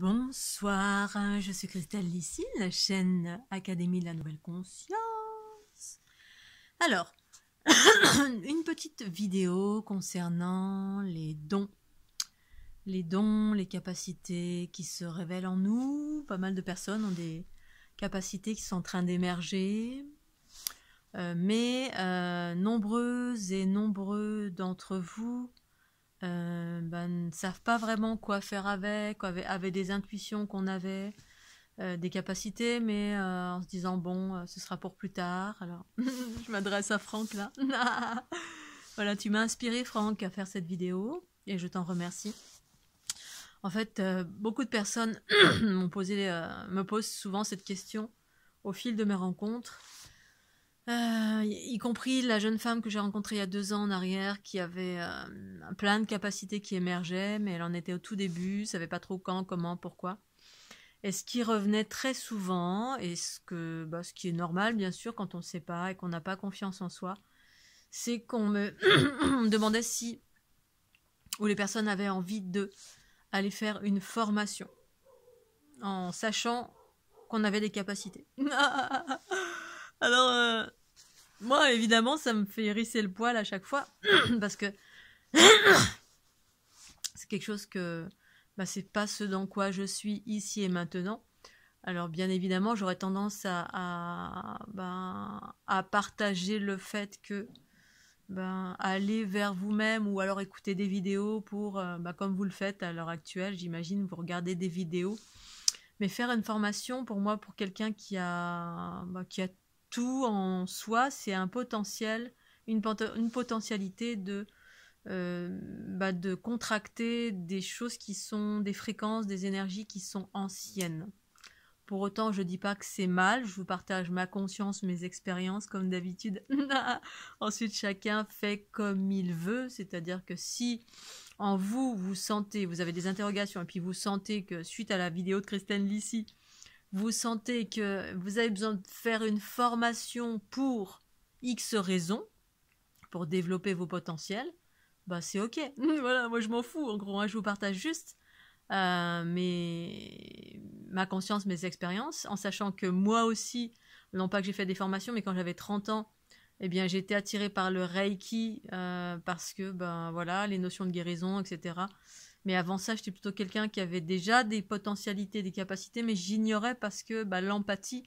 Bonsoir, je suis Christelle Lissine, la chaîne Académie de la Nouvelle Conscience. Alors, une petite vidéo concernant les dons. Les dons, les capacités qui se révèlent en nous. Pas mal de personnes ont des capacités qui sont en train d'émerger. Euh, mais nombreux nombreuses et nombreux d'entre vous euh, bah, ne savent pas vraiment quoi faire avec, avaient, des intuitions qu'on avait, euh, des capacités, mais euh, en se disant bon, ce sera pour plus tard. Alors, je m'adresse à Franck là. voilà, tu m'as inspiré Franck à faire cette vidéo et je t'en remercie. En fait, beaucoup de personnes me posent souvent cette question au fil de mes rencontres. Euh, y, compris la jeune femme que j'ai rencontrée il y a deux ans en arrière, qui avait euh, plein de capacités qui émergeaient, mais elle en était au tout début, savait pas trop quand, comment, pourquoi. Et ce qui revenait très souvent, et ce, que, bah, ce qui est normal bien sûr quand on ne sait pas et qu'on n'a pas confiance en soi, c'est qu'on me, demandait si ou les personnes avaient envie de aller faire une formation en sachant qu'on avait des capacités. Alors, euh, moi, évidemment, ça me fait hérisser le poil à chaque fois parce que c'est quelque chose que bah, c'est pas ce dans quoi je suis ici et maintenant. Alors, bien évidemment, j'aurais tendance à, à, ben, partager le fait que ben, aller vers vous-même ou alors écouter des vidéos pour, euh, bah, comme vous le faites à l'heure actuelle, j'imagine, vous regardez des vidéos. Mais faire une formation, pour moi, pour quelqu'un qui a, bah, qui a tout en soi, c'est un potentiel, une, une potentialité de, euh, bah, de contracter des choses qui sont des fréquences, des énergies qui sont anciennes. Pour autant, je ne dis pas que c'est mal, je vous partage ma conscience, mes expériences comme d'habitude. Ensuite, chacun fait comme il veut, c'est-à-dire que si en vous, vous sentez, vous avez des interrogations, et puis vous sentez que suite à la vidéo de Christine Lissy, vous sentez que vous avez besoin de faire une formation pour X raison, pour développer vos potentiels, bah c'est ok. voilà, moi je m'en fous. En gros, hein, je vous partage juste euh, ma conscience, mes expériences, en sachant que moi aussi, non pas que j'ai fait des formations, mais quand j'avais 30 ans, eh bien j'ai été attirée par le Reiki euh, parce que ben voilà, les notions de guérison, etc. Mais avant ça, j'étais plutôt quelqu'un qui avait déjà des potentialités, des capacités, mais j'ignorais parce que bah, l'empathie,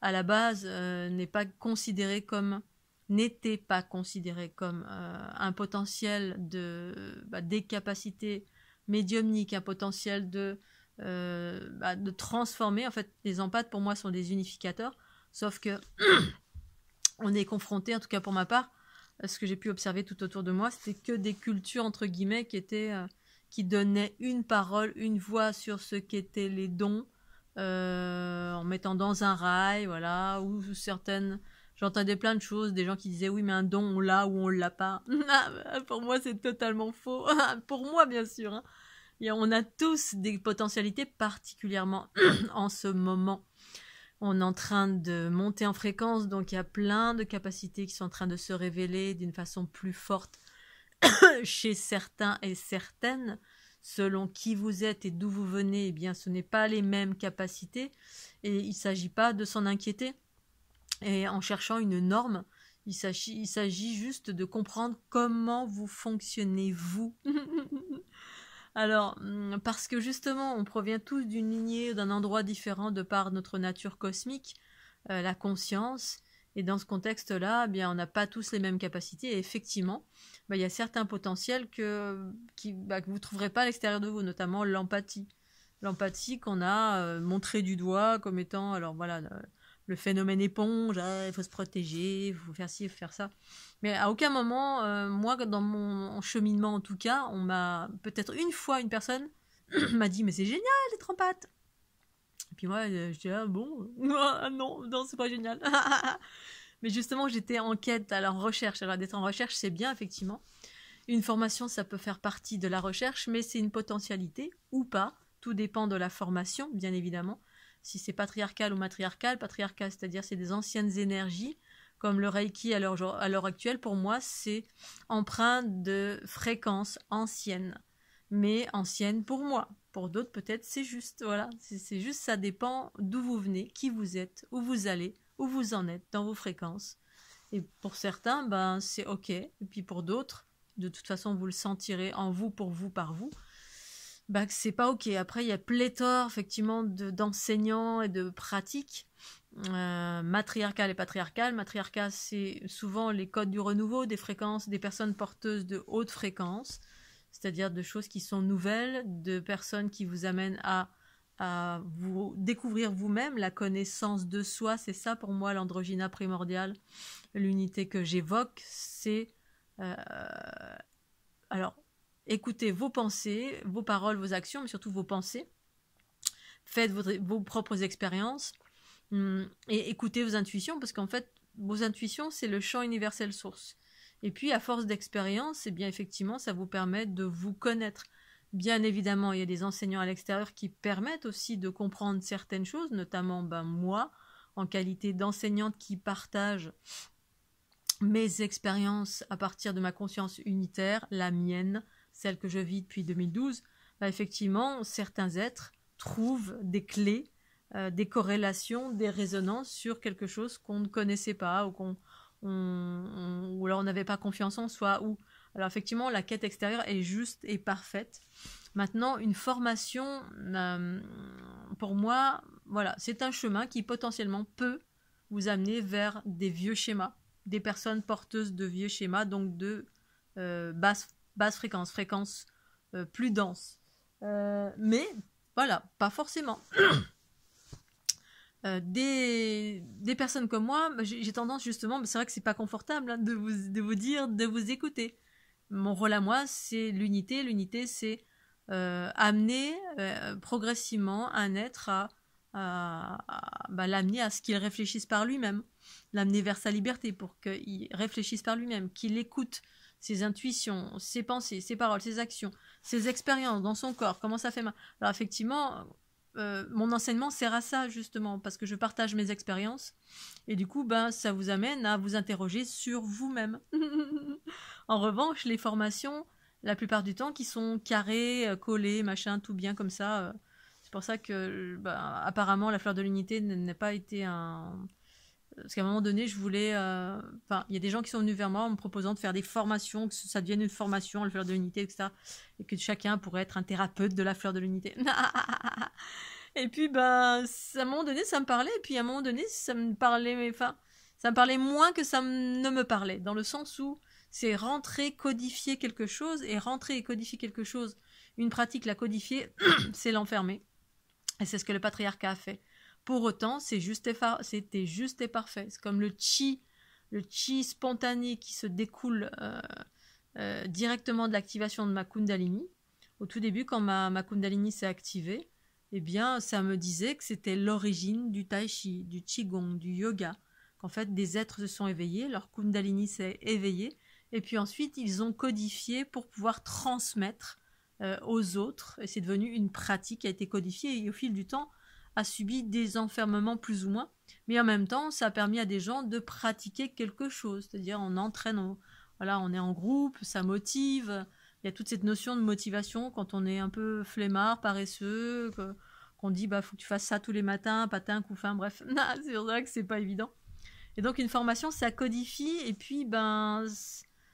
à la base, euh, n'est pas considérée comme n'était pas considérée comme euh, un potentiel de bah, des capacités médiumniques, un potentiel de euh, bah, de transformer. En fait, les empathes pour moi sont des unificateurs, sauf que on est confronté, en tout cas pour ma part, ce que j'ai pu observer tout autour de moi, c'était que des cultures entre guillemets qui étaient qui donnait une parole, une voix sur ce qu'étaient les dons, euh, en mettant dans un rail, voilà, ou certaines. J'entendais plein de choses, des gens qui disaient oui mais un don on l'a ou on l'a pas. Ah, pour moi c'est totalement faux. Pour moi bien sûr. Hein. Et on a tous des potentialités particulièrement en ce moment. On est en train de monter en fréquence, donc il y a plein de capacités qui sont en train de se révéler d'une façon plus forte chez certains et certaines, selon qui vous êtes et d'où vous venez, eh bien ce n'est pas les mêmes capacités et il ne s'agit pas de s'en inquiéter. Et en cherchant une norme, il s'agit juste de comprendre comment vous fonctionnez vous. Alors, hmm, parce que justement, on provient tous d'une lignée, d'un endroit différent de par notre nature cosmique, euh, la conscience, et dans ce contexte-là, eh bien, on n'a pas tous les mêmes capacités. Et effectivement, bah, il y a certains potentiels que, qui, bah, vous ne trouverez pas à l'extérieur de vous, notamment l'empathie. L'empathie qu'on a euh, montrée montré du doigt comme étant, alors voilà, le, phénomène éponge, ah, il faut se protéger, il faut faire ci, il faut faire ça. Mais à aucun moment, euh, moi, dans mon cheminement en tout cas, on m'a peut-être une fois une personne m'a dit mais c'est génial d'être en puis moi, euh, je dis, ah bon, ah non, non, c'est pas génial. Mais justement, j'étais en quête, alors recherche. Alors d'être en recherche, c'est bien, effectivement. Une formation, ça peut faire partie de la recherche, mais c'est une potentialité ou pas. Tout dépend de la formation, bien évidemment. Si c'est patriarcal ou matriarcal, patriarcal, c'est-à-dire c'est des anciennes énergies, comme le Reiki à l'heure, à l'heure actuelle, pour moi, c'est empreinte de fréquences anciennes, mais anciennes pour moi. Pour d'autres, peut-être, c'est juste, voilà, c'est juste, ça dépend d'où vous venez, qui vous êtes, où vous allez, où vous en êtes dans vos fréquences. Et pour certains, ben c'est ok. Et puis pour d'autres, de toute façon, vous le sentirez en vous, pour vous, par vous. ben, c'est pas ok. Après, il y a pléthore effectivement d'enseignants et de pratiques euh, matriarcales et patriarcales. Matriarcat, c'est souvent les codes du renouveau, des fréquences, des personnes porteuses de hautes fréquences c'est-à-dire de choses qui sont nouvelles, de personnes qui vous amènent à, vous découvrir vous-même la connaissance de soi. C'est ça pour moi l'androgyna primordiale. L'unité que j'évoque, c'est... Euh, alors, écoutez vos pensées, vos paroles, vos actions, mais surtout vos pensées. Faites vos propres expériences hum, et écoutez vos intuitions, parce qu'en fait, vos intuitions, c'est le champ universel source. Et puis, à force d'expérience, eh bien, effectivement, ça vous permet de vous connaître. Bien évidemment, il y a des enseignants à l'extérieur qui permettent aussi de comprendre certaines choses, notamment ben, moi, en qualité d'enseignante qui partage mes expériences à partir de ma conscience unitaire, la mienne, celle que je vis depuis 2012. Ben, effectivement, certains êtres trouvent des clés, euh, des corrélations, des résonances sur quelque chose qu'on ne connaissait pas ou qu'on ou alors on n'avait pas confiance en soi, ou alors effectivement la quête extérieure est juste et parfaite. Maintenant, une formation, euh, pour moi, voilà, c'est un chemin qui potentiellement peut vous amener vers des vieux schémas, des personnes porteuses de vieux schémas, donc de euh, basses basse, fréquence, fréquence euh, plus dense. mais voilà, pas forcément. Euh, des, des, personnes comme moi, bah, j'ai tendance justement, c'est vrai que c'est pas confortable hein, de, vous, dire, de vous écouter. Mon rôle à moi, c'est l'unité. L'unité, c'est euh, amener euh, progressivement un être à, bah, l'amener à ce qu'il réfléchisse par lui-même, l'amener vers sa liberté pour qu'il réfléchisse par lui-même, qu'il écoute ses intuitions, ses pensées, ses paroles, ses actions, ses expériences dans son corps, comment ça fait mal. Alors effectivement, euh, mon enseignement sert à ça justement parce que je partage mes expériences et du coup ben ça vous amène à vous interroger sur vous-même. en revanche, les formations, la plupart du temps, qui sont carrées, euh, collées, machin, tout bien comme ça. Euh, c'est pour ça que ben, apparemment la fleur de l'unité n'a pas été un parce qu'à un moment donné, je voulais. Euh, enfin, il y a des gens qui sont venus vers moi en me proposant de faire des formations, que ça devienne une formation, la fleur de l'unité, etc. Et que chacun pourrait être un thérapeute de la fleur de l'unité. et puis, ben, à un moment donné, ça me parlait. Et puis, à un moment donné, ça me parlait. Mais, enfin, ça me parlait moins que ça ne me parlait. Dans le sens où c'est rentrer, codifier quelque chose. Et rentrer et codifier quelque chose, une pratique, la codifier, c'est l'enfermer. Et c'est ce que le patriarcat a fait. Pour autant, c'était juste, juste, et parfait. C'est comme le chi, le chi spontané qui se découle euh, euh, directement de l'activation de ma Kundalini. Au tout début, quand ma, Kundalini s'est activée, eh bien, ça me disait que c'était l'origine du Tai Chi, du Qigong, du yoga. Qu'en fait, des êtres se sont éveillés, leur Kundalini s'est éveillée, et puis ensuite, ils ont codifié pour pouvoir transmettre euh, aux autres. Et c'est devenu une pratique qui a été codifiée, et au fil du temps, a subi des enfermements plus ou moins, mais en même temps, ça a permis à des gens de pratiquer quelque chose, c'est-à-dire on entraîne, on, voilà, on est en groupe, ça motive. Il y a toute cette notion de motivation quand on est un peu flemmard, paresseux, qu'on dit bah faut que tu fasses ça tous les matins, patin, coup bref. c'est vrai que c'est pas évident. Et donc une formation, ça codifie et puis ben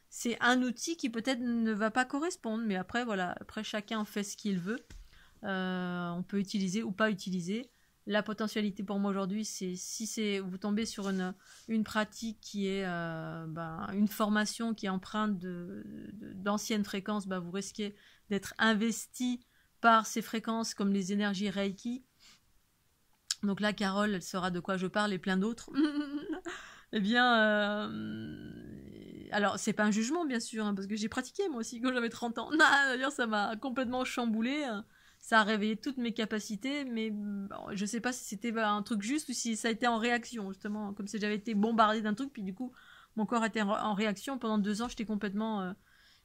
c'est un outil qui peut-être ne va pas correspondre, mais après voilà, après chacun fait ce qu'il veut. Euh, on peut utiliser ou pas utiliser. La potentialité pour moi aujourd'hui, c'est si c'est vous tombez sur une, une pratique qui est euh, ben, une formation qui est empreinte d'anciennes fréquences, ben, vous risquez d'être investi par ces fréquences comme les énergies Reiki. Donc là, Carole, elle saura de quoi je parle et plein d'autres. eh bien, euh, alors c'est pas un jugement bien sûr, hein, parce que j'ai pratiqué moi aussi quand j'avais 30 ans. D'ailleurs, ça m'a complètement chamboulé. Hein ça a réveillé toutes mes capacités, mais je sais pas si c'était un truc juste ou si ça a été en réaction, justement, comme si j'avais été bombardée d'un truc, puis du coup, mon corps était en réaction. Pendant deux ans, j'étais complètement. Euh,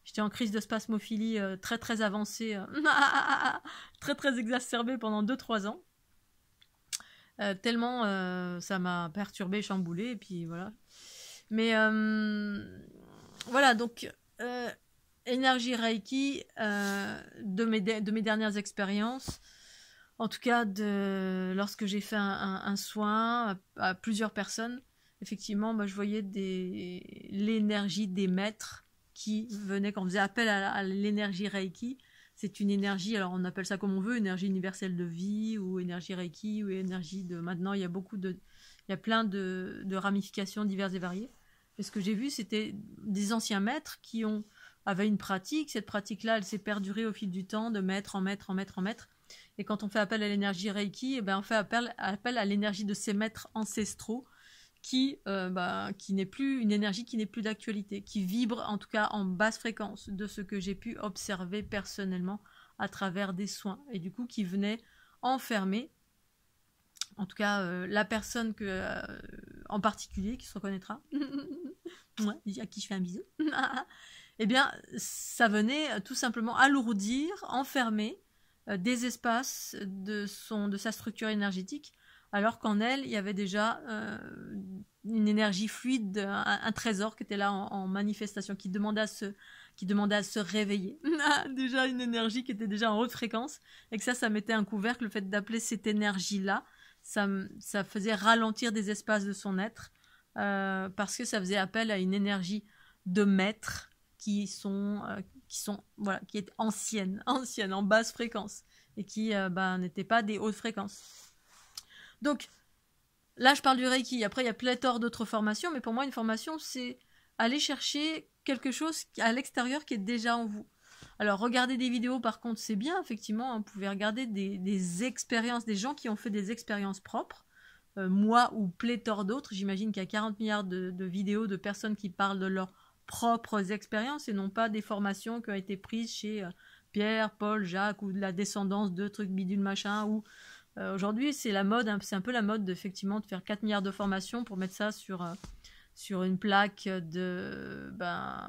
j'étais en crise de spasmophilie euh, très très avancée, euh, très très exacerbée pendant deux trois ans. tellement ça m'a perturbée, chamboulée, et puis voilà. Mais voilà, donc énergie Reiki euh, de, mes de, mes dernières expériences. En tout cas, lorsque j'ai fait un, soin à, plusieurs personnes, effectivement, bah, je voyais l'énergie des maîtres qui venaient, quand on faisait appel à, l'énergie Reiki. C'est une énergie, alors on appelle ça comme on veut, énergie universelle de vie ou énergie Reiki ou énergie de. Maintenant, il y a beaucoup de. Il y a plein de ramifications diverses et variées. Et ce que j'ai vu, c'était des anciens maîtres qui ont avait une pratique. Cette pratique-là, elle s'est perdurée au fil du temps, de mettre en maître en maître en maître, Et quand on fait appel à l'énergie Reiki, eh ben, on fait appel, à l'énergie de ses maîtres ancestraux qui, bah, qui n'est plus une énergie qui n'est plus d'actualité, qui vibre en tout cas en basse fréquence de ce que j'ai pu observer personnellement à travers des soins et du coup qui venait enfermer en tout cas euh, la personne que euh, en particulier qui se reconnaîtra à qui je fais un bisou eh bien, ça venait euh, tout simplement alourdir, enfermer euh, des espaces de, son, de sa structure énergétique, alors qu'en elle, il y avait déjà euh, une énergie fluide, un, trésor qui était là en, manifestation, qui demandait à se, qui demandait à se réveiller. Ah, déjà une énergie qui était déjà en haute fréquence, et que ça, ça mettait un couvercle, le fait d'appeler cette énergie-là, ça, ça faisait ralentir des espaces de son être, parce que ça faisait appel à une énergie de maître, qui sont, euh, qui sont, voilà, qui est ancienne, ancienne, en basse fréquence, et qui euh, ben, n'étaient pas des hautes fréquences. Donc, là, je parle du Reiki. Après, il y a pléthore d'autres formations, mais pour moi, une formation, c'est aller chercher quelque chose à l'extérieur qui est déjà en vous. Alors, regarder des vidéos, par contre, c'est bien, effectivement. Hein. vous pouvez regarder des, expériences, des gens qui ont fait des expériences propres euh, moi ou pléthore d'autres. J'imagine qu'il y a 40 milliards de, vidéos de personnes qui parlent de leur propres expériences et non pas des formations qui ont été prises chez euh, Pierre, Paul, Jacques ou de la descendance de trucs bidule machin ou euh, aujourd'hui c'est la mode hein, c'est un peu la mode effectivement de faire 4 milliards de formations pour mettre ça sur euh, sur une plaque de ben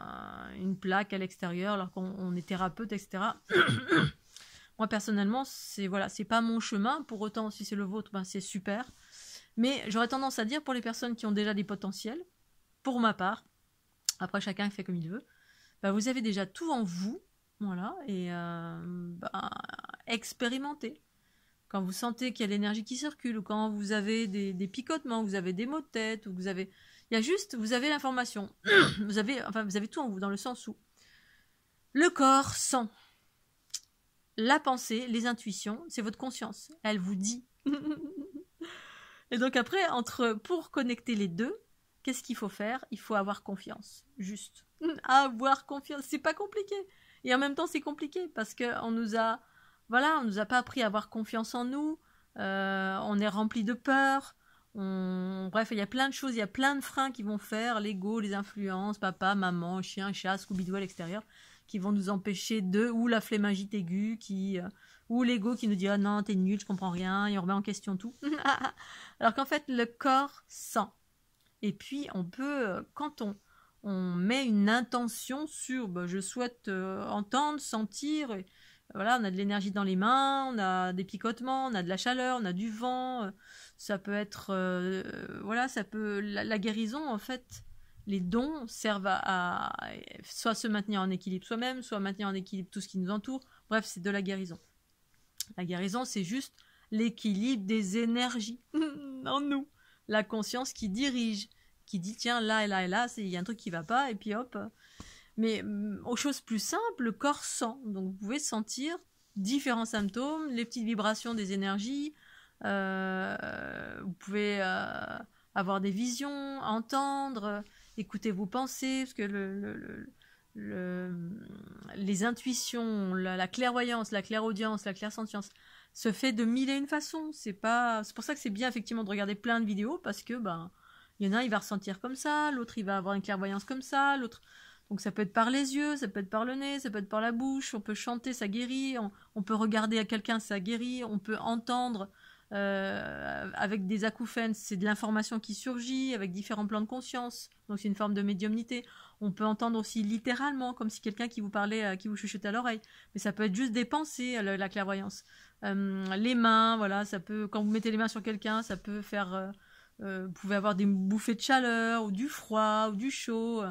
une plaque à l'extérieur alors qu'on est thérapeute etc moi personnellement c'est voilà c'est pas mon chemin pour autant si c'est le vôtre ben, c'est super mais j'aurais tendance à dire pour les personnes qui ont déjà des potentiels pour ma part après, chacun fait comme il veut. Bah, vous avez déjà tout en vous, voilà, et euh, bah, expérimentez. Quand vous sentez qu'il y a l'énergie qui circule, ou quand vous avez des, picotements, vous avez des maux de tête, ou vous avez, il y a juste, vous avez l'information, vous avez, enfin, vous avez tout en vous, dans le sens où le corps sent, la pensée, les intuitions, c'est votre conscience, elle vous dit. et donc après, entre pour connecter les deux, Qu'est-ce qu'il faut faire Il faut avoir confiance, juste. avoir confiance, c'est pas compliqué. Et en même temps, c'est compliqué parce que on nous a, voilà, on nous a pas appris à avoir confiance en nous. Euh, on est rempli de peur. On... Bref, il y a plein de choses, il y a plein de freins qui vont faire l'ego, les influences, papa, maman, chien, chat, Scooby-Doo à l'extérieur, qui vont nous empêcher de, ou la flémagite aiguë, qui, euh, ou l'ego qui nous dit ah non t'es nul, je comprends rien, et on remet en question tout. Alors qu'en fait le corps sent, et puis, on peut, euh, quand on, on met une intention sur bah, je souhaite euh, entendre, sentir, voilà, on a de l'énergie dans les mains, on a des picotements, on a de la chaleur, on a du vent, euh, ça peut être, voilà, ça peut, la, guérison en fait, les dons servent à soit se maintenir en équilibre soi-même, soit maintenir en équilibre tout ce qui nous entoure, bref, c'est de la guérison. La guérison, c'est juste l'équilibre des énergies en nous la conscience qui dirige, qui dit tiens, là et là et là, il y a un truc qui va pas, et puis hop. Mais mm, aux choses plus simples, le corps sent. Donc vous pouvez sentir différents symptômes, les petites vibrations des énergies, euh, vous pouvez euh, avoir des visions, entendre, écouter vos pensées, parce que les intuitions, la, la, clairvoyance, la clairaudience, la clairsentience se fait de mille et une façons. C'est pas, c'est pour ça que c'est bien effectivement de regarder plein de vidéos parce que ben, il y en a un il va ressentir comme ça, l'autre il va avoir une clairvoyance comme ça, l'autre. Donc ça peut être par les yeux, ça peut être par le nez, ça peut être par la bouche. On peut chanter, ça guérit. On, peut regarder à quelqu'un, ça guérit. On peut entendre. Euh, avec des acouphènes, c'est de l'information qui surgit avec différents plans de conscience. Donc c'est une forme de médiumnité. On peut entendre aussi littéralement, comme si quelqu'un qui vous parlait, euh, qui vous chuchotait à l'oreille. Mais ça peut être juste des pensées, euh, la clairvoyance. Euh, les mains, voilà, ça peut, quand vous mettez les mains sur quelqu'un, ça peut faire, euh, euh, vous pouvez avoir des bouffées de chaleur ou du froid ou du chaud.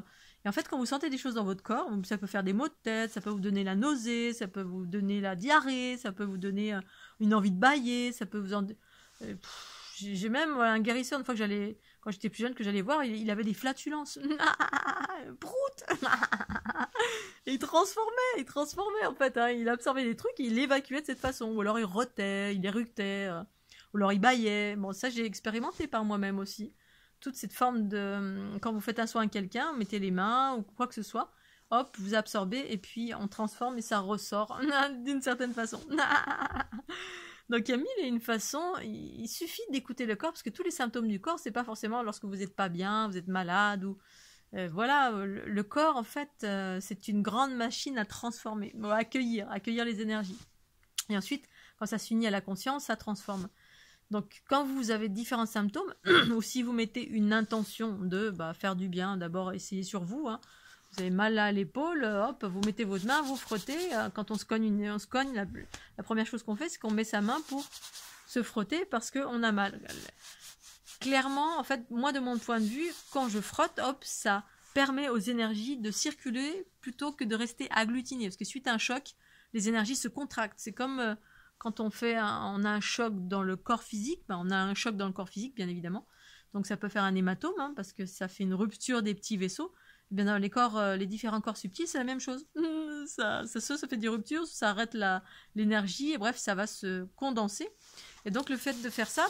Et en fait, quand vous sentez des choses dans votre corps, ça peut faire des maux de tête, ça peut vous donner la nausée, ça peut vous donner la diarrhée, ça peut vous donner une envie de bailler, ça peut vous en... J'ai même un guérisseur, une fois que j'allais moi, j'étais plus jeune que j'allais voir, il, avait des flatulences. Prout Il transformait, il transformait en fait. Hein. Il absorbait des trucs, et il évacuait de cette façon. Ou alors il rotait, il éructait, euh. ou alors il baillait. Bon, ça j'ai expérimenté par moi-même aussi. Toute cette forme de... Hum, quand vous faites un soin à quelqu'un, mettez les mains ou quoi que ce soit, hop, vous absorbez et puis on transforme et ça ressort d'une certaine façon. Donc il y a mille et une façons. Il suffit d'écouter le corps parce que tous les symptômes du corps, c'est pas forcément lorsque vous n'êtes pas bien, vous êtes malade ou euh, voilà. Euh, le, corps, en fait, euh, c'est une grande machine à transformer, à accueillir, à accueillir les énergies. Et ensuite, quand ça s'unit à la conscience, ça transforme. Donc quand vous avez différents symptômes ou si vous mettez une intention de bah, faire du bien, d'abord essayez sur vous. Hein, vous mal à l'épaule, hop, vous mettez vos mains, vous frottez. Euh, quand on se cogne, une, on cogne la, première chose qu'on fait, c'est qu'on met sa main pour se frotter parce qu'on a mal. Clairement, en fait, moi de mon point de vue, quand je frotte, hop, ça permet aux énergies de circuler plutôt que de rester agglutinées. Parce que suite à un choc, les énergies se contractent. C'est comme euh, quand on, fait a un choc dans le corps physique, ben, on a un choc dans le corps physique, bien évidemment. Donc ça peut faire un hématome, hein, parce que ça fait une rupture des petits vaisseaux. Ben les corps, euh, les différents corps subtils, c'est la même chose. Euh, ça, ça, ça, fait des ruptures, ça arrête la, l'énergie, et bref, ça va se condenser. Et donc le fait de faire ça,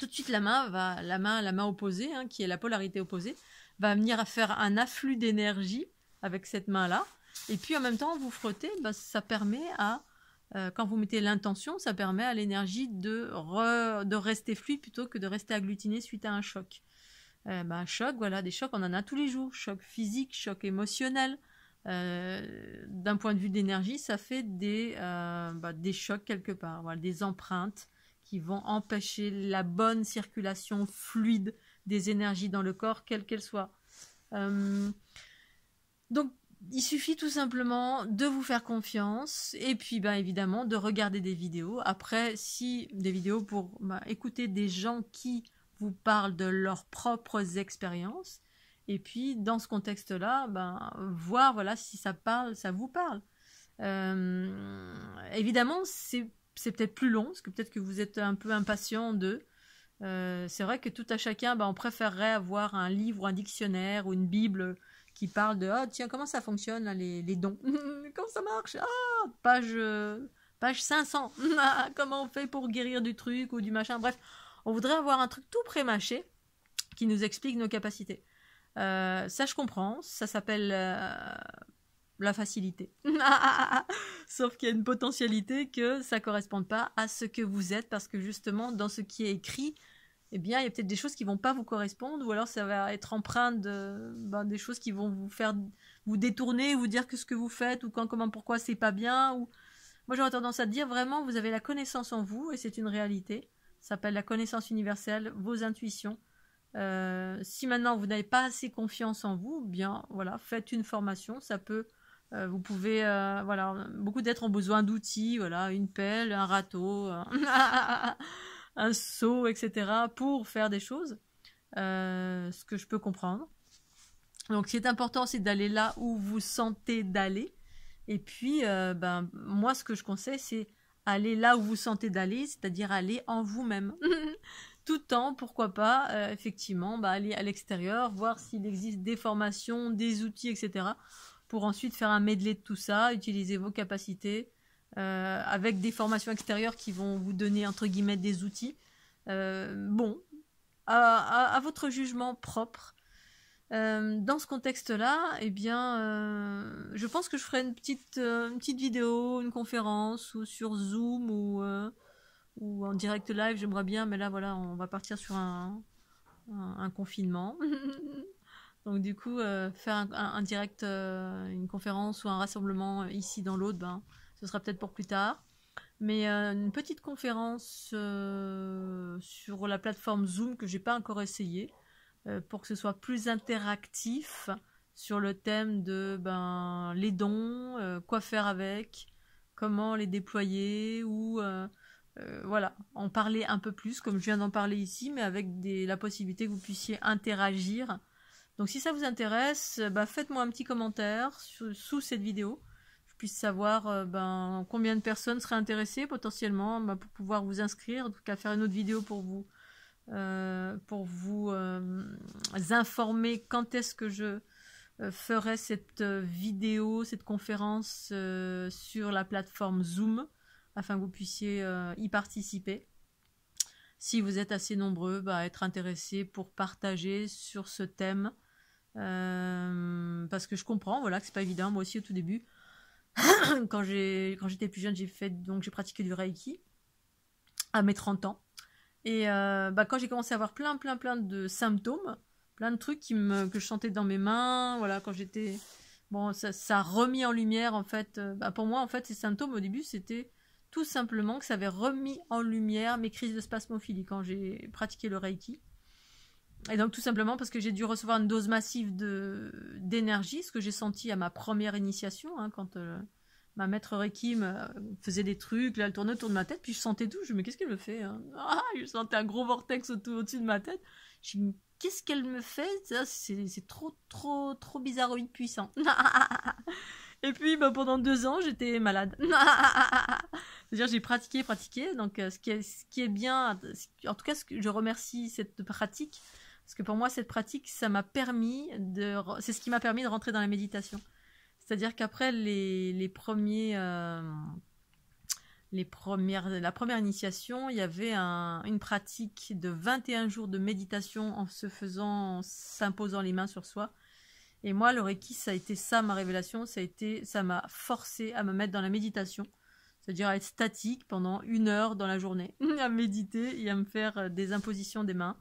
tout de suite la main va, la main, la main opposée, hein, qui est la polarité opposée, va venir à faire un afflux d'énergie avec cette main-là. Et puis en même temps, vous frottez, bah, ça permet à euh, quand vous mettez l'intention, ça permet à l'énergie de, de rester fluide plutôt que de rester agglutinée suite à un choc euh, ben, choc, voilà, des chocs, on en a tous les jours. Choc physique, choc émotionnel. Euh, d'un point de vue d'énergie, ça fait des, euh, ben, des chocs quelque part, voilà, des empreintes qui vont empêcher la bonne circulation fluide des énergies dans le corps, quelle qu'elle soit. Euh, donc, il suffit tout simplement de vous faire confiance et puis ben, évidemment de regarder des vidéos. Après, si des vidéos pour ben, écouter des gens qui vous parlent de leurs propres expériences. Et puis, dans ce contexte-là, ben, voir voilà, si ça parle, ça vous parle. Euh, évidemment, c'est peut-être plus long, parce que peut-être que vous êtes un peu impatient de euh, c'est vrai que tout à chacun, ben, on préférerait avoir un livre, un dictionnaire ou une Bible qui parle de ah, tiens comment ça fonctionne là, les, dons comment ça marche ah page page 500 ah, comment on fait pour guérir du truc ou du machin bref on voudrait avoir un truc tout prémâché qui nous explique nos capacités. Euh, ça, je comprends. Ça s'appelle euh, la facilité. Sauf qu'il y a une potentialité que ça ne corresponde pas à ce que vous êtes parce que justement, dans ce qui est écrit, eh bien, il y a peut-être des choses qui ne vont pas vous correspondre, ou alors ça va être empreinte de ben, des choses qui vont vous faire vous détourner, vous dire que ce que vous faites, ou quand, comment, pourquoi c'est pas bien. Ou... Moi, j'aurais tendance à dire vraiment, vous avez la connaissance en vous, et c'est une réalité. Ça s'appelle la connaissance universelle, vos intuitions. Euh, si maintenant vous n'avez pas assez confiance en vous, bien voilà, faites une formation. Ça peut, euh, vous pouvez, euh, voilà, beaucoup d'êtres ont besoin d'outils, voilà, une pelle, un râteau, un, un seau, etc. pour faire des choses. ce que je peux comprendre. Donc, ce qui est important, c'est d'aller là où vous sentez d'aller. Et puis, ben, moi, ce que je conseille, c'est aller là où vous sentez d'aller, c'est-à-dire aller en vous-même. Tout le temps, pourquoi pas, euh, effectivement, bah, aller à l'extérieur, voir s'il existe des formations, des outils, etc. Pour ensuite faire un medley de tout ça, utiliser vos capacités euh, avec des formations extérieures qui vont vous donner, entre guillemets, des outils. Euh, bon, à, votre jugement propre, euh, dans ce contexte-là, eh bien, euh, je pense que je ferai euh, une petite, vidéo, une conférence, ou sur Zoom, ou, en direct live, j'aimerais bien, mais là, voilà, on va partir sur un, confinement. Donc, du coup, faire un, direct, une conférence ou un rassemblement ici dans l'autre, ben, ce sera peut-être pour plus tard. Mais une petite conférence sur la plateforme Zoom que j'ai pas encore essayé euh, pour que ce soit plus interactif sur le thème de ben, les dons, euh, quoi faire avec, comment les déployer, ou euh, voilà, en parler un peu plus, comme je viens d'en parler ici, mais avec la possibilité que vous puissiez interagir. Donc si ça vous intéresse, bah, faites-moi un petit commentaire sous, cette vidéo, je puisse savoir ben, combien de personnes seraient intéressées potentiellement bah, pour pouvoir vous inscrire, en tout cas faire une autre vidéo pour vous euh, pour vous euh, informer quand est-ce que je euh, ferai cette vidéo, cette conférence sur la plateforme Zoom, afin que vous puissiez y participer. Si vous êtes assez nombreux bah, être intéressés pour partager sur ce thème, parce que je comprends, voilà, que c'est pas évident. Moi aussi, au tout début, quand quand j'étais plus jeune, j'ai fait donc j'ai pratiqué du reiki à mes 30 ans. Et euh, bah, quand j'ai commencé à avoir plein, plein, plein de symptômes, plein de trucs qui que je sentais dans mes mains, voilà, quand j'étais. Bon, ça, ça, a remis en lumière, en fait. Euh, bah, pour moi, en fait, ces symptômes, au début, c'était tout simplement que ça avait remis en lumière mes crises de spasmophilie quand j'ai pratiqué le Reiki. Et donc, tout simplement parce que j'ai dû recevoir une dose massive d'énergie, ce que j'ai senti à ma première initiation, hein, quand. Euh, ma maître Reiki me euh, faisait des trucs, là elle tournait autour de ma tête, puis je sentais tout, je me dis mais qu'est-ce qu'elle me fait hein? Ah, je sentais un gros vortex au-dessus de ma tête. Je me mais qu'est-ce qu'elle me fait C'est trop, trop, trop bizarroïde puissant. Et puis bah, pendant deux ans, j'étais malade. C'est-à-dire j'ai pratiqué, pratiqué. Donc euh, ce qui est, ce qui est bien, en tout cas ce que je remercie cette pratique, parce que pour moi cette pratique, ça m'a permis de, c'est ce qui m'a permis de rentrer dans la méditation. C'est-à-dire qu'après les, premiers. Euh, la première initiation, il y avait une pratique de 21 jours de méditation en se faisant, s'imposant les mains sur soi. Et moi, le Reiki, ça a été ça ma révélation, ça a été, ça m'a forcé à me mettre dans la méditation, c'est-à-dire à être statique pendant une heure dans la journée, à méditer et à me faire euh, des impositions des mains.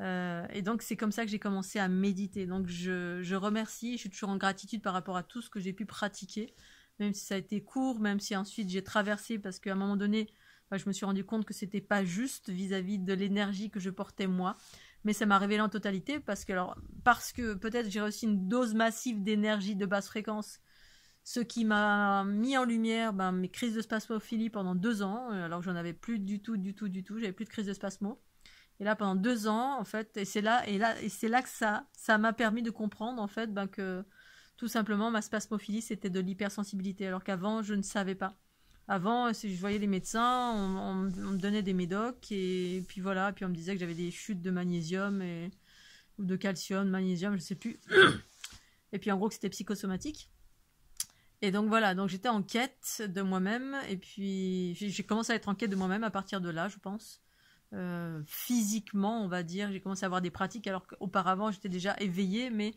Euh, et donc c'est comme ça que j'ai commencé à méditer. Donc je, je, remercie, je suis toujours en gratitude par rapport à tout ce que j'ai pu pratiquer, même si ça a été court, même si ensuite j'ai traversé parce qu'à un moment donné, bah, je me suis rendu compte que c'était pas juste vis-à-vis de l'énergie que je portais moi. Mais ça m'a révélé en totalité parce que alors parce que peut-être j'ai reçu une dose massive d'énergie de basse fréquence, ce qui m'a mis en lumière ben, mes crises de spasmophilie pendant deux ans. Euh, alors que j'en avais plus du tout, du tout, du tout. J'avais plus de crises de spasmo et là, pendant deux ans, en fait, et c'est là, et là, et c'est là que ça, ça m'a permis de comprendre, en fait, ben, que tout simplement, ma spasmophilie, c'était de l'hypersensibilité, alors qu'avant, je ne savais pas. Avant, euh, je voyais les médecins, on, me donnait des médocs, et, puis voilà, et puis on me disait que j'avais des chutes de magnésium, et, ou de calcium, magnésium, je ne sais plus. Et puis en gros, que c'était psychosomatique. Et donc voilà, donc j'étais en quête de moi-même, et puis j'ai commencé à être en quête de moi-même à partir de là, je pense. Euh, physiquement, on va dire. J'ai commencé à avoir des pratiques alors qu'auparavant j'étais déjà éveillée, mais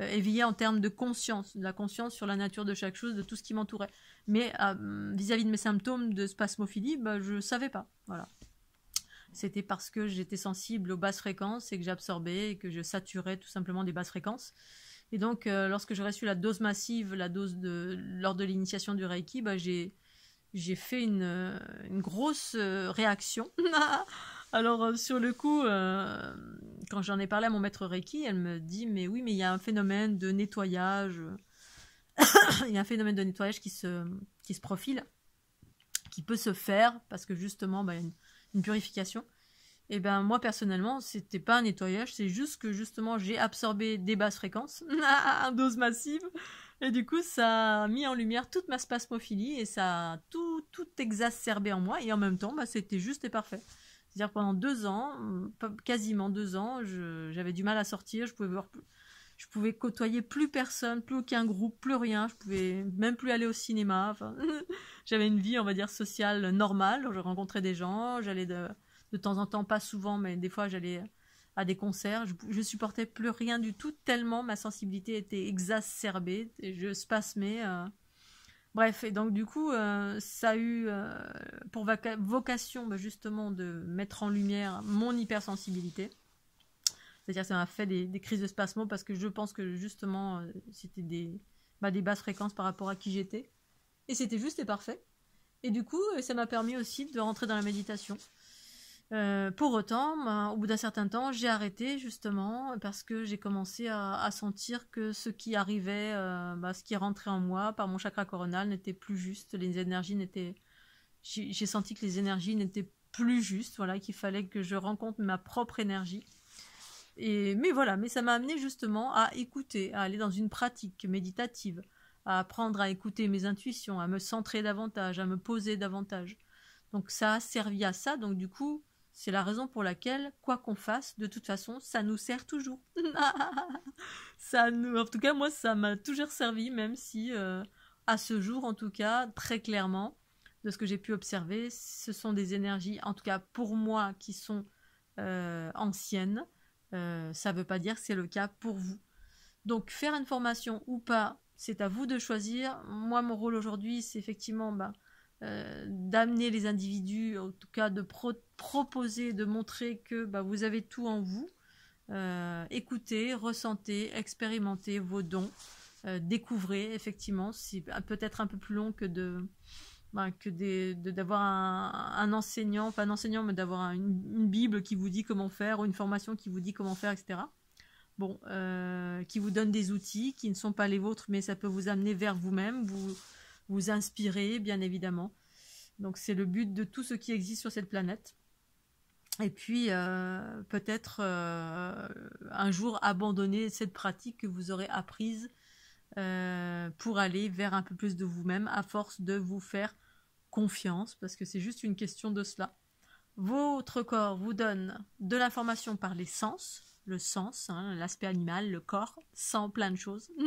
euh, éveillée en termes de conscience, de la conscience sur la nature de chaque chose, de tout ce qui m'entourait. Mais euh, vis-à-vis de mes symptômes de spasmophilie, bah, je ne savais pas. Voilà. C'était parce que j'étais sensible aux basses fréquences et que j'absorbais et que je saturais tout simplement des basses fréquences. Et donc, lorsque j'ai reçu la dose massive, la dose de, lors de l'initiation du Reiki, bah, j'ai fait une grosse réaction Alors, euh, sur le coup, euh, quand j'en ai parlé à mon maître Reiki, elle me dit Mais oui, mais il y a un phénomène de nettoyage. il y a un phénomène de nettoyage qui se, qui se profile, qui peut se faire, parce que justement, bah, il y a une, purification. Et eh ben moi personnellement, c'était pas un nettoyage, c'est juste que justement j'ai absorbé des basses fréquences, une dose massive, et du coup ça a mis en lumière toute ma spasmophilie et ça a tout, tout exacerbé en moi, et en même temps bah, c'était juste et parfait cest dire pendant deux ans, hum, quasiment deux ans, j'avais du mal à sortir, je pouvais voir je pouvais côtoyer plus personne, plus aucun groupe, plus rien, je pouvais même plus aller au cinéma. j'avais une vie, on va dire, sociale normale, je rencontrais des gens, j'allais de, de, temps en temps, pas souvent, mais des fois j'allais à des concerts, je, supportais plus rien du tout, tellement ma sensibilité était exacerbée, je spasmais. Euh, Bref, et donc du coup, euh, ça a eu euh, pour vocation bah, justement de mettre en lumière mon hypersensibilité. C'est-à-dire ça m'a fait des, crises de spasmo parce que je pense que justement euh, c'était des, bah, des basses fréquences par rapport à qui j'étais. Et c'était juste et parfait. Et du coup, ça m'a permis aussi de rentrer dans la méditation. Euh, pour autant, ben, au bout d'un certain temps, j'ai arrêté justement parce que j'ai commencé à, sentir que ce qui arrivait, euh, ben, ce qui rentrait en moi par mon chakra coronal n'était plus juste. Les énergies n'étaient, j'ai senti que les énergies n'étaient plus justes. Voilà, qu'il fallait que je rencontre ma propre énergie. Et mais voilà, mais ça m'a amené justement à écouter, à aller dans une pratique méditative, à apprendre à écouter mes intuitions, à me centrer davantage, à me poser davantage. Donc ça a servi à ça. Donc du coup, c'est la raison pour laquelle, quoi qu'on fasse, de toute façon, ça nous sert toujours. ça nous... En tout cas, moi, ça m'a toujours servi, même si, euh, à ce jour, en tout cas, très clairement, de ce que j'ai pu observer, ce sont des énergies, en tout cas pour moi, qui sont euh, anciennes. Euh, ça ne veut pas dire que c'est le cas pour vous. Donc, faire une formation ou pas, c'est à vous de choisir. Moi, mon rôle aujourd'hui, c'est effectivement... Bah, euh, d'amener les individus, en tout cas de proposer, de montrer que bah, vous avez tout en vous. Euh, écoutez, ressentez, expérimentez vos dons, euh, découvrez effectivement, si, peut-être un peu plus long que de bah, que d'avoir un, enseignant, pas un enseignant, mais d'avoir une, Bible qui vous dit comment faire, ou une formation qui vous dit comment faire, etc. Bon, qui vous donne des outils qui ne sont pas les vôtres, mais ça peut vous amener vers vous-même, vous vous inspirer, bien évidemment. Donc c'est le but de tout ce qui existe sur cette planète. Et puis euh, peut-être euh, un jour abandonner cette pratique que vous aurez apprise euh, pour aller vers un peu plus de vous-même à force de vous faire confiance, parce que c'est juste une question de cela. Votre corps vous donne de l'information par les sens, le sens, hein, l'aspect animal, le corps, sans plein de choses.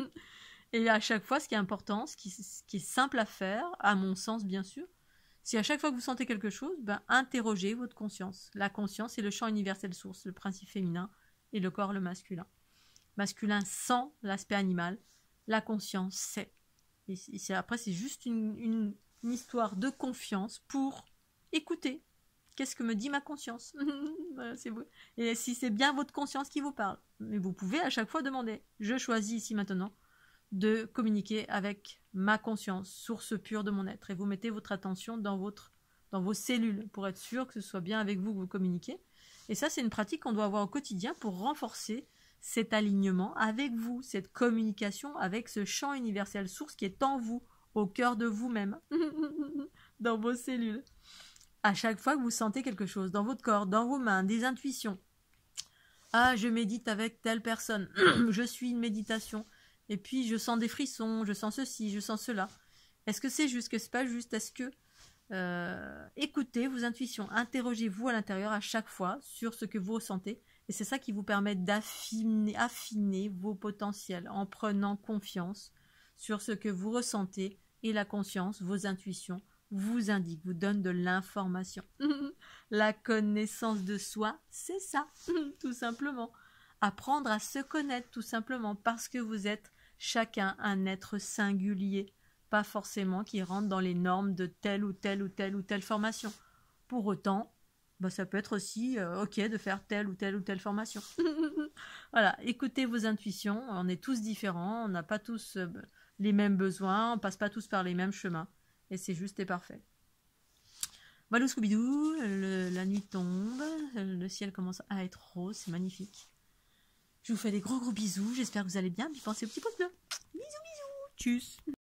Et à chaque fois, ce qui est important, ce qui, est simple à faire, à mon sens bien sûr, c'est à chaque fois que vous sentez quelque chose, ben, interrogez votre conscience. La conscience est le champ universel source, le principe féminin et le corps le masculin. Masculin sans l'aspect animal, la conscience sait. après, c'est juste une, histoire de confiance pour écouter, qu'est-ce que me dit ma conscience Et si c'est bien votre conscience qui vous parle. Mais vous pouvez à chaque fois demander, je choisis ici maintenant de communiquer avec ma conscience, source pure de mon être. Et vous mettez votre attention dans, votre, dans vos cellules pour être sûr que ce soit bien avec vous que vous communiquez. Et ça, c'est une pratique qu'on doit avoir au quotidien pour renforcer cet alignement avec vous, cette communication avec ce champ universel source qui est en vous, au cœur de vous-même, dans vos cellules. À chaque fois que vous sentez quelque chose dans votre corps, dans vos mains, des intuitions. Ah, je médite avec telle personne. je suis une méditation. Et puis je sens des frissons, je sens ceci, je sens cela. Est-ce que c'est juste, que c'est pas juste Est-ce que euh, écoutez vos intuitions, interrogez-vous à l'intérieur à chaque fois sur ce que vous ressentez, et c'est ça qui vous permet d'affiner affiner vos potentiels en prenant confiance sur ce que vous ressentez et la conscience, vos intuitions vous indiquent, vous donnent de l'information. la connaissance de soi, c'est ça, tout simplement. Apprendre à se connaître, tout simplement, parce que vous êtes chacun un être singulier, pas forcément qui rentre dans les normes de telle ou telle ou telle ou telle formation. Pour autant, bah, ça peut être aussi euh, ok de faire telle ou telle ou telle formation. voilà, écoutez vos intuitions, on est tous différents, on n'a pas tous euh, les mêmes besoins, on passe pas tous par les mêmes chemins, et c'est juste et parfait. Voilà, Scooby-Doo, la nuit tombe, le ciel commence à être rose, c'est magnifique. Je vous fais des gros gros bisous. J'espère que vous allez bien. pensez au petit pouce bleu. Bisous, bisous. Tchuss.